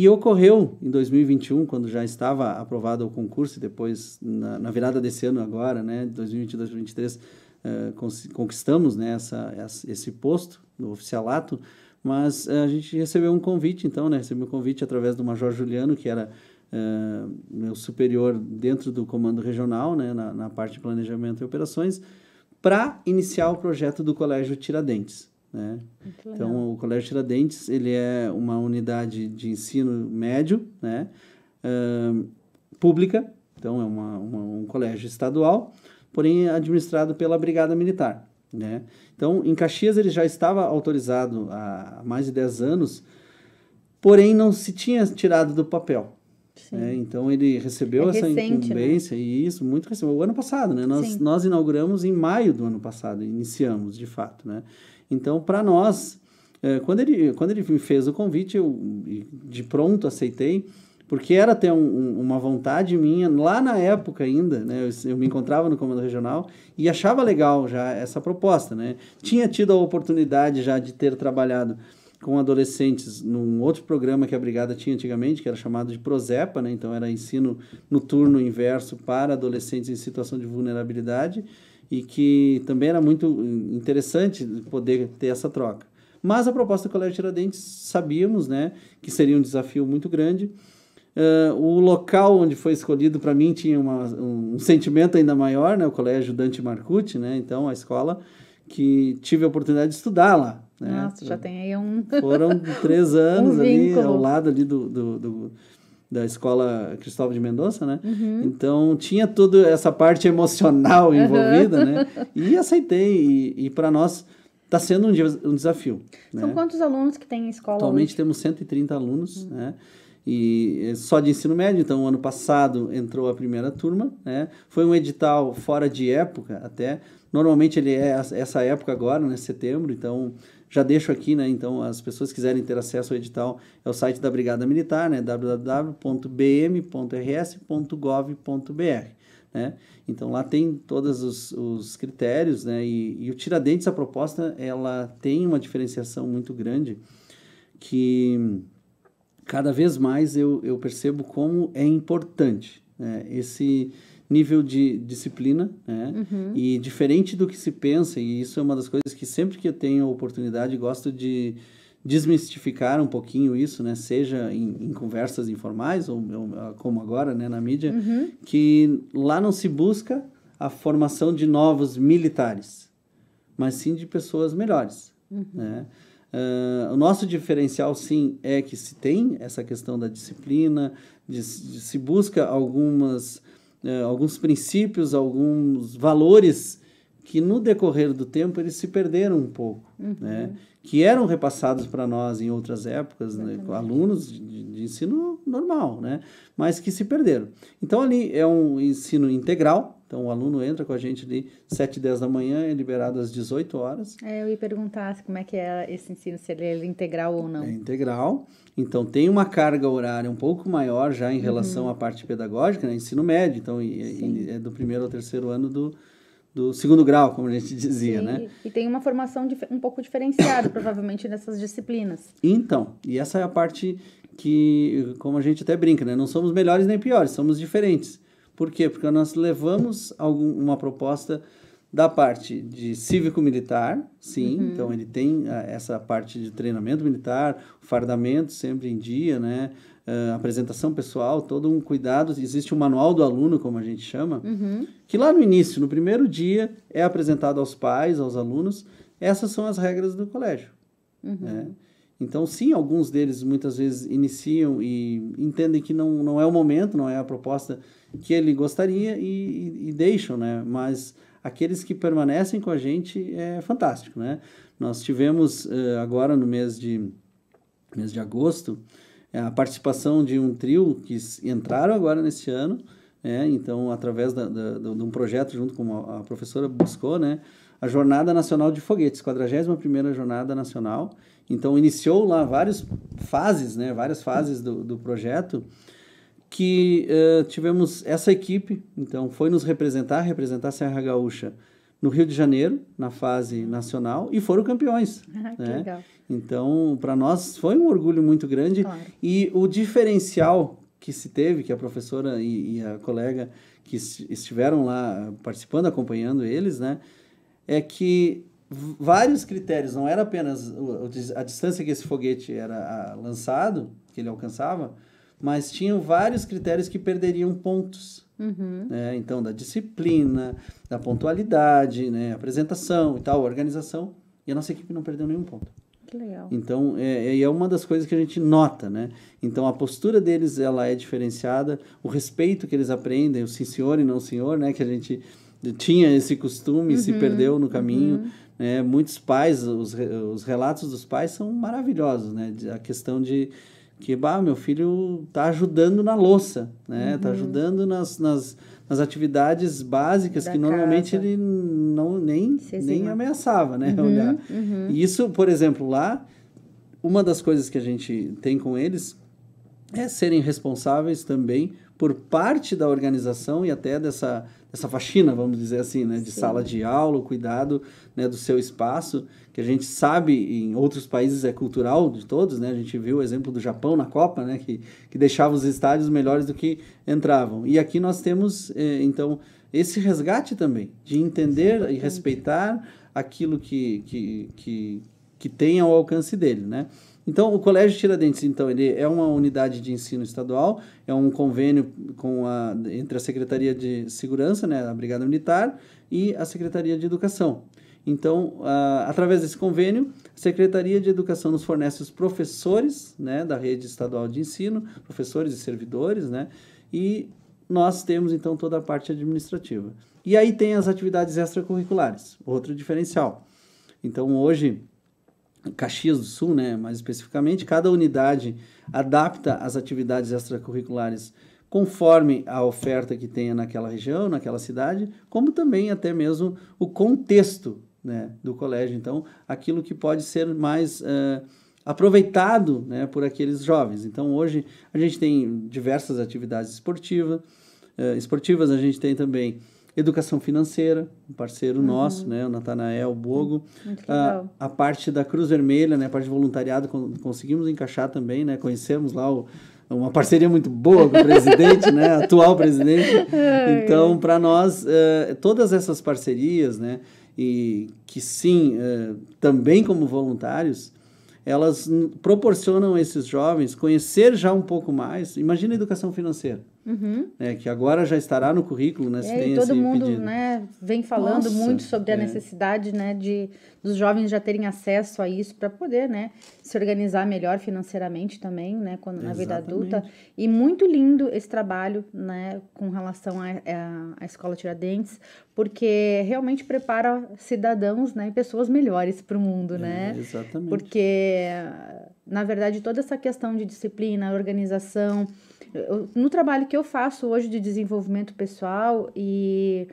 E ocorreu em 2021, quando já estava aprovado o concurso, e depois, na, na virada desse ano agora, né, 2022, 2023, eh, conquistamos né, essa, essa, esse posto no oficialato, mas eh, a gente recebeu um convite, então, né, recebeu um convite através do Major Juliano, que era eh, meu superior dentro do comando regional, né, na, na parte de planejamento e operações, para iniciar o projeto do Colégio Tiradentes. Né? Então, o Colégio Tiradentes ele é uma unidade de ensino médio, né? Uh, pública, então é uma, uma, um colégio estadual, porém administrado pela Brigada Militar. Né? Então, em Caxias ele já estava autorizado há mais de 10 anos, porém não se tinha tirado do papel. Né? Então ele recebeu é essa recente, né? incumbência né? e isso muito recente, o ano passado, né? Nós, nós inauguramos em maio do ano passado, iniciamos de fato, né? Então, para nós, é, quando ele, quando ele me fez o convite, eu de pronto aceitei, porque era até um, uma vontade minha, lá na época ainda, né? Eu, eu, me encontrava no Comando Regional e achava legal já essa proposta, né? Tinha tido a oportunidade já de ter trabalhado com adolescentes num outro programa que a Brigada tinha antigamente, que era chamado de Prozepa, né? Então era ensino no turno inverso para adolescentes em situação de vulnerabilidade e que também era muito interessante poder ter essa troca. Mas a proposta do Colégio Tiradentes, sabíamos né, que seria um desafio muito grande. Uh, o local onde foi escolhido, para mim, tinha uma, um sentimento ainda maior, né, o Colégio Dante Marcucci, né, então a escola que tive a oportunidade de estudar lá. Né? Nossa, já tem aí um... Foram três anos um ali, ao lado ali do, do, do da escola Cristóvão de Mendonça, né? Uhum. Então tinha tudo essa parte emocional envolvida, uhum. né? E aceitei e, e para nós está sendo um, um desafio. Né? São né? quantos alunos que tem em escola? Atualmente hoje? temos 130 alunos, uhum. né? E é só de ensino médio, então ano passado entrou a primeira turma, né? Foi um edital fora de época até, Normalmente ele é essa época agora, né, setembro, então já deixo aqui, né, então as pessoas quiserem ter acesso ao edital, é o site da Brigada Militar, né, www.bm.rs.gov.br. Né? Então lá tem todos os, os critérios, né? E, e, o Tiradentes, a proposta, ela tem uma diferenciação muito grande que cada vez mais eu, eu percebo como é importante né? esse nível de disciplina, né? Uhum. E diferente do que se pensa, e isso é uma das coisas que sempre que eu tenho a oportunidade gosto de desmistificar um pouquinho isso, né? Seja em, em conversas informais ou, ou, ah, como agora, né, na mídia, uhum. que lá não se busca a formação de novos militares, mas sim de pessoas melhores, uhum. né? Uh, o nosso diferencial, sim, é que se tem essa questão da disciplina, de, de se busca algumas é, alguns princípios, alguns valores que no decorrer do tempo eles se perderam um pouco, uhum. né? que eram repassados para nós em outras épocas, né? alunos de, de, ensino normal, né? mas que se perderam. Então ali é um ensino integral, então, o aluno entra com a gente ali 7, 10 da manhã, é liberado às 18 horas. É, eu ia perguntar como é que é esse ensino, se ele é integral ou não. É integral. Então, tem uma carga horária um pouco maior já em relação uhum. à parte pedagógica, né? ensino médio. Então, é do primeiro ao terceiro ano do, do segundo grau, como a gente dizia, Sim, né? E tem uma formação um pouco diferenciada, provavelmente, nessas disciplinas. Então, e essa é a parte que, como a gente até brinca, né? Não somos melhores nem piores, somos diferentes. Por quê? Porque nós levamos algum, uma proposta da parte de cívico-militar, sim, uhum. então ele tem a, ah, essa parte de treinamento militar, fardamento sempre em dia, né? Uh, apresentação pessoal, todo um cuidado. Existe um manual do aluno, como a gente chama, uhum. que lá no início, no primeiro dia, é apresentado aos pais, aos alunos. Essas são as regras do colégio. Uhum. Né? Então, sim, alguns deles muitas vezes iniciam e entendem que não, não é o momento, não é a proposta que ele gostaria e, e, e deixam, né? Mas aqueles que permanecem com a gente é fantástico, né? Nós tivemos uh, agora no mês de, mês de agosto a participação de um trio que entraram agora nesse ano, é, então, através da, da, de um projeto junto com a, a professora buscou, né? A Jornada Nacional de Foguetes, 41ª Jornada Nacional. Então, iniciou lá várias fases, né? Várias fases do, do projeto que uh, tivemos essa equipe, então, foi nos representar, representar a Serra Gaúcha no Rio de Janeiro, na fase nacional, e foram campeões. Ah, que né? Então, para nós foi um orgulho muito grande. Claro. E o diferencial que se teve, que a professora e, e a colega que estiveram lá participando, acompanhando eles, né, é que vários critérios, não era apenas a distância que esse foguete era lançado, que ele alcançava, mas tinham vários critérios que perderiam pontos. Uhum. Né? Então, da disciplina, da pontualidade, né? apresentação e tal, organização. E a nossa equipe não perdeu nenhum ponto. Que legal. Então, é, é, é uma das coisas que a gente nota, né? Então, a postura deles, ela é diferenciada, o respeito que eles aprendem, o sim senhor e não senhor, né? Que a gente tinha esse costume, uhum, se perdeu no caminho, uhum. né? Muitos pais, os, os relatos dos pais são maravilhosos, né? A questão de que bah, meu filho tá ajudando na louça, né? Tá uhum. Tá ajudando nas, nas, nas atividades básicas da que normalmente ele não nem, nem ameaçava, né? Uhum, Olhar. Uhum. E isso, por exemplo, lá, uma das coisas que a gente tem com eles é serem responsáveis também por parte da organização e até dessa, dessa faxina, vamos dizer assim, né? de Sim. sala de aula, o cuidado né? do seu espaço, que a gente sabe em outros países é cultural de todos, né? a gente viu o exemplo do Japão na Copa, né? que, que deixava os estádios melhores do que entravam. E aqui nós temos, eh, então, esse resgate também, de entender e respeitar aquilo que, que, que, que tem ao alcance dele. Né? Então, o Colégio Tiradentes, então, ele é uma unidade de ensino estadual, é um convênio com a, entre a Secretaria de Segurança, né, a Brigada Militar, e a Secretaria de Educação. Então, uh, através desse convênio, a Secretaria de Educação nos fornece os professores né, da rede estadual de ensino, professores e servidores, né, e nós temos, então, toda a parte administrativa. E aí tem as atividades extracurriculares, outro diferencial. Então, hoje, Caxias do Sul, né, mais especificamente, cada unidade adapta as atividades extracurriculares conforme a oferta que tenha naquela região, naquela cidade, como também até mesmo o contexto né, do colégio. Então, aquilo que pode ser mais uh, aproveitado né, por aqueles jovens. Então, hoje a gente tem diversas atividades esportiva, uh, esportivas, a gente tem também Educação Financeira, um parceiro uhum. nosso, né, o Natanael Bogo. Uhum. A, a, parte da Cruz Vermelha, né, a parte de voluntariado, conseguimos encaixar também, né, conhecemos lá o, uma parceria muito boa com o presidente, né, atual presidente. Então, para nós, uh, todas essas parcerias, né, e que sim, uh, também como voluntários, elas proporcionam a esses jovens conhecer já um pouco mais. Imagina a educação financeira Uhum. Né, que agora já estará no currículo, né? Se é, tem todo mundo né, vem falando Nossa, muito sobre é. a necessidade né, de dos jovens já terem acesso a isso para poder né, se organizar melhor financeiramente também, né? Quando, na Exatamente. vida adulta. E muito lindo esse trabalho né, com relação à Escola Tiradentes, porque realmente prepara cidadãos né, e pessoas melhores para o mundo, é, né? Exatamente. Porque, na verdade, toda essa questão de disciplina, organização no trabalho que eu faço hoje de desenvolvimento pessoal e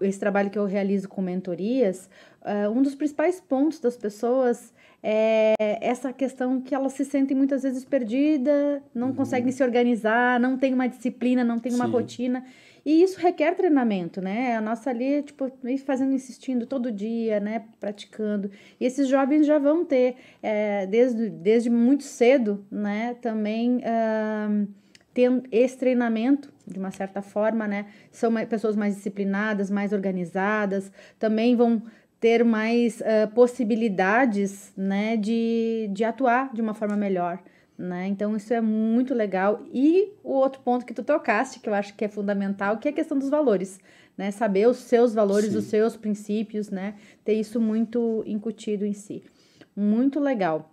esse trabalho que eu realizo com mentorias, uh, um dos principais pontos das pessoas é essa questão que elas se sentem muitas vezes perdida, não uhum. conseguem se organizar, não tem uma disciplina, não tem uma Sim. rotina. E isso requer treinamento, né? A nossa ali, tipo, fazendo, insistindo todo dia, né? Praticando. E esses jovens já vão ter, é, desde, desde muito cedo, né? Também. Uh, tendo esse treinamento, de uma certa forma, né? São pessoas mais disciplinadas, mais organizadas, também vão ter mais uh, possibilidades, né, de, de atuar de uma forma melhor, né? Então isso é muito legal. E o outro ponto que tu tocaste, que eu acho que é fundamental, que é a questão dos valores, né? Saber os seus valores, Sim. os seus princípios, né? Ter isso muito incutido em si. Muito legal.